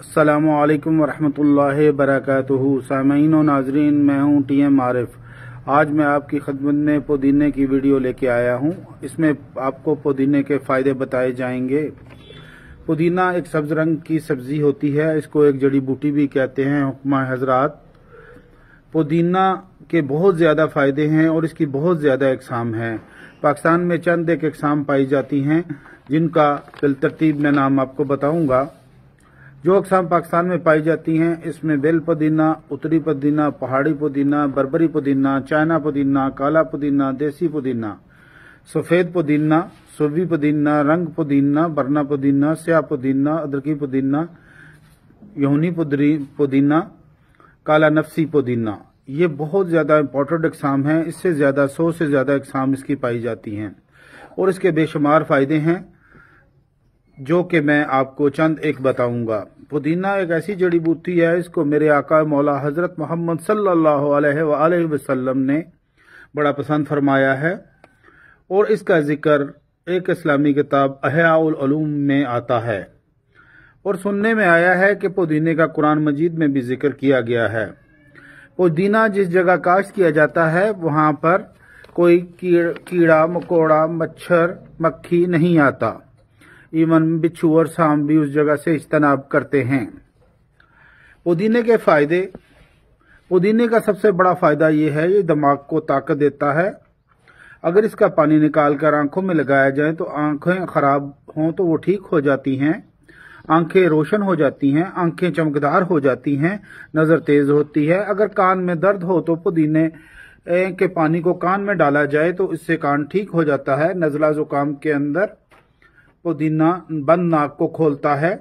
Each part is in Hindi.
अल्लाम वरहमतुल्लाह वरकत सामीन और नाजरीन मैं हूँ टी एम आरिफ आज मैं आपकी खदमत में पुदीने की वीडियो लेके आया हूँ इसमें आपको पुदीने के फ़ायदे बताए जाएंगे पुदीना एक सब्ज रंग की सब्जी होती है इसको एक जड़ी बूटी भी कहते हैं हुक्मा हजरात पुदीना के बहुत ज़्यादा फ़ायदे हैं और इसकी बहुत ज़्यादा इकसाम है पाकिस्तान में चंद एक इकसाम पाई जाती हैं जिनका बिलतरतीब मैं नाम आपको बताऊंगा जो अकसाम पाकिस्तान में पाई जाती हैं इसमें बेल पुदीना उत्तरी पुदीना पहाड़ी पुदीना बरबरी पुदीना चाइना पुदीना काला पुदीना देसी पुदीना सफ़ेद पुदीना सूबी पुदीना रंग पुदीना बरना पुदीना स्या पुदीना अदरकी पुदीना यौनी पुदीना काला नफसी पुदीना ये बहुत ज़्यादा इम्पोर्टेंट इकसाम है इससे ज़्यादा सौ से ज़्यादा अकसाम इसकी पाई जाती हैं और इसके बेशुमार फ़ायदे हैं जो कि मैं आपको चंद एक बताऊंगा पुदीना एक ऐसी जड़ी बूटी है इसको मेरे आका मौला हजरत मोहम्मद सल्लल्लाहु अलैहि वसल्लम ने बड़ा पसंद फरमाया है और इसका जिक्र एक इस्लामी किताब अहयालूम में आता है और सुनने में आया है कि पुदीने का कुरान मजीद में भी जिक्र किया गया है पुदीना जिस जगह काश्त किया जाता है वहां पर कोई कीड़ा मकोड़ा मच्छर मक्खी नहीं आता इवन बिच्छू और सांप भी उस जगह से इज्तनाब करते हैं पुदीने के फायदे पुदीने का सबसे बड़ा फायदा यह है ये दिमाग को ताकत देता है अगर इसका पानी निकाल कर आंखों में लगाया जाए तो आंखें खराब हों तो वो ठीक हो जाती हैं आंखें रोशन हो जाती हैं आंखें चमकदार हो जाती हैं नज़र तेज होती है अगर कान में दर्द हो तो पुदीने के पानी को कान में डाला जाए तो इससे कान ठीक हो जाता है नज़ला ज़ुकाम के अंदर पुदीना बंद नाक को खोलता है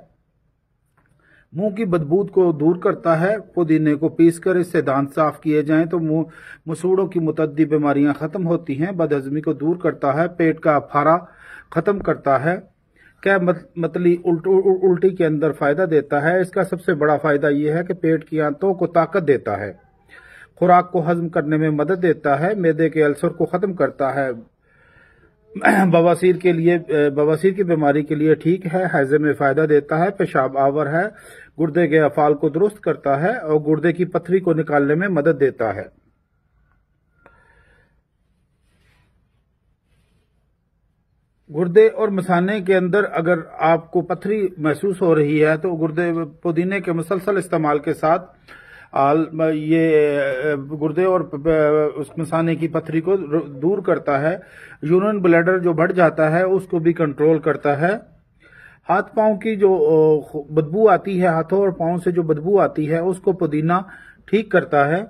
मुंह की बदबू को दूर करता है पुदीने को पीसकर इससे दांत साफ किए जाएं तो मुंह मसूड़ों की मुतदी बीमारियां खत्म होती हैं बदहजमी को दूर करता है पेट का अफारा खत्म करता है क्या मतली उल्ट, उल्टी के अंदर फायदा देता है इसका सबसे बड़ा फायदा यह है कि पेट की आंतों को ताकत देता है खुराक को हजम करने में मदद देता है मैदे के अल्सर को खत्म करता है बवासीर के लिए बवासीर की बीमारी के लिए ठीक है हैजे में फायदा देता है पेशाब आवर है गुर्दे के अफाल को दुरुस्त करता है और गुर्दे की पथरी को निकालने में मदद देता है गुर्दे और मसाने के अंदर अगर आपको पथरी महसूस हो रही है तो गुर्दे पुदीने के मुसलसल इस्तेमाल के साथ आल ये गुर्दे और उस मसाने की पथरी को दूर करता है यूरिन ब्लैडर जो बढ़ जाता है उसको भी कंट्रोल करता है हाथ पांव की जो बदबू आती है हाथों और पांव से जो बदबू आती है उसको पुदीना ठीक करता है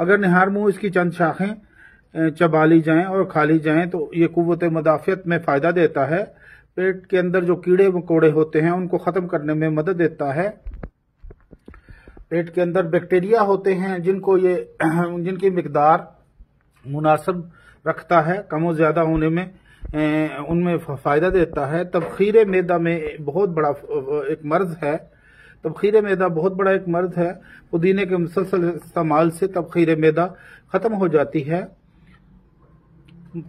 अगर निहार मुंह इसकी चंद शाखें चबा ली जाएं और खा ली जाएं तो ये कुत मुदाफियत में फ़ायदा देता है पेट के अंदर जो कीड़े मकोड़े होते हैं उनको ख़त्म करने में मदद देता है पेट के अंदर बैक्टीरिया होते हैं जिनको ये जिनकी मकदार मुनासब रखता है कम ज़्यादा होने में उनमें फ़ायदा देता है तबखीर मैदा में बहुत बड़ा एक मर्ज है तबखीर मैदा बहुत बड़ा एक मर्ज है पुदीने के मुसलसल इस्तेमाल से तबखीर मैदा ख़त्म हो जाती है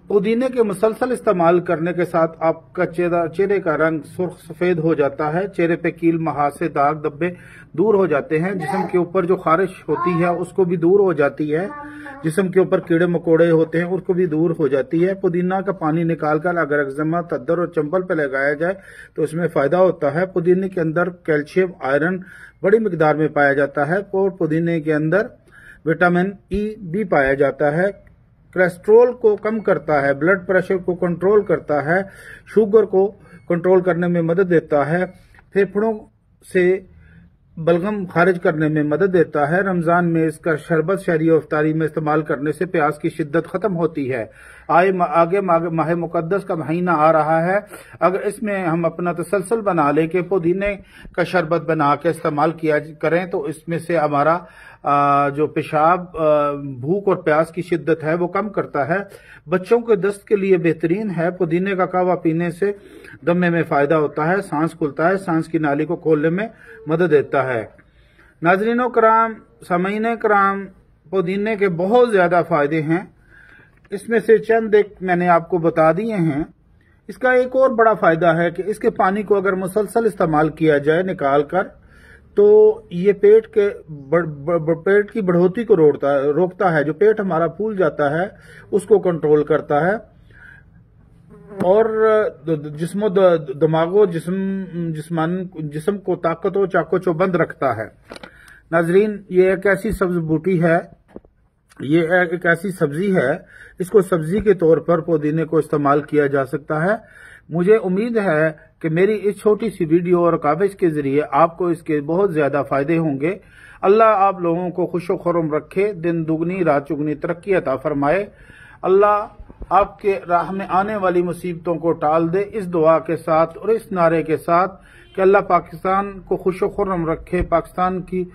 पुदीने के मुसलसल इस्तेमाल करने के साथ आपका चेहरा चेहरे का रंग सुर्ख सफेद हो जाता है चेहरे पे कील महासे दाग धब्बे दूर हो जाते हैं जिसम के ऊपर जो खारिश होती है उसको भी दूर हो जाती है जिसम के ऊपर कीड़े मकोड़े होते हैं उसको भी दूर हो जाती है पुदीना का पानी निकाल कर अगर एक्जमा तद्दर और चंबल पर लगाया जाए तो उसमें फायदा होता है पुदीने के अंदर कैल्शियम आयरन बड़ी मकदार में पाया जाता है और पुदीने के अंदर विटामिन ई भी पाया जाता है कोलेस्ट्रोल को कम करता है ब्लड प्रेशर को कंट्रोल करता है शुगर को कंट्रोल करने में मदद देता है फेफड़ों से बलगम खारिज करने में मदद देता है रमजान में इसका शरबत शहरी अफ्तारी में इस्तेमाल करने से प्यास की शिद्दत खत्म होती है आए आगे माह मुकदस का महीना आ रहा है अगर इसमें हम अपना तसलसल बना लें कि पुदीने का शरबत बना के इस्तेमाल किया करें तो इसमें से हमारा जो पेशाब भूख और प्यास की शिद्दत है वो कम करता है बच्चों के दस्त के लिए बेहतरीन है पुदीने का कावा पीने से दमे में फ़ायदा होता है सांस खुलता है सांस की नाली को खोलने में मदद देता है नाजरीनो कराम समीने कराम पुदीने के बहुत ज़्यादा फ़ायदे हैं इसमें से चंद एक मैंने आपको बता दिए हैं इसका एक और बड़ा फायदा है कि इसके पानी को अगर मुसलसल इस्तेमाल किया जाए निकाल कर तो ये पेट के बड़, बड़, बड़, पेट की बढ़ोतरी को रोकता है रोकता है जो पेट हमारा फूल जाता है उसको कंट्रोल करता है और जिसमो दिमागो जिसम जिसमान जिसम को ताकत व चाको चौबंद रखता है नाजरीन ये एक ऐसी सब्ज बूटी है ये एक ऐसी सब्जी है इसको सब्जी के तौर पर पुदीने को इस्तेमाल किया जा सकता है मुझे उम्मीद है कि मेरी इस छोटी सी वीडियो और काबिज के जरिए आपको इसके बहुत ज्यादा फायदे होंगे अल्लाह आप लोगों को खुशो खुरम रखे दिन दुगनी रात चुगनी तरक्की अता फरमाए अल्लाह आपके राह में आने वाली मुसीबतों को टाल दे इस दुआ के साथ और इस नारे के साथ कि अल्लाह पाकिस्तान को खुशो खुरम रखे पाकिस्तान की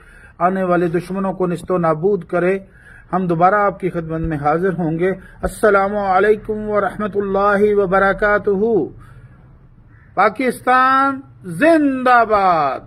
आने वाले दुश्मनों को निस्तो नाबूद करे हम दोबारा आपकी खिदमत में हाजिर होंगे असलकम वरहमल वबरक पाकिस्तान जिंदाबाद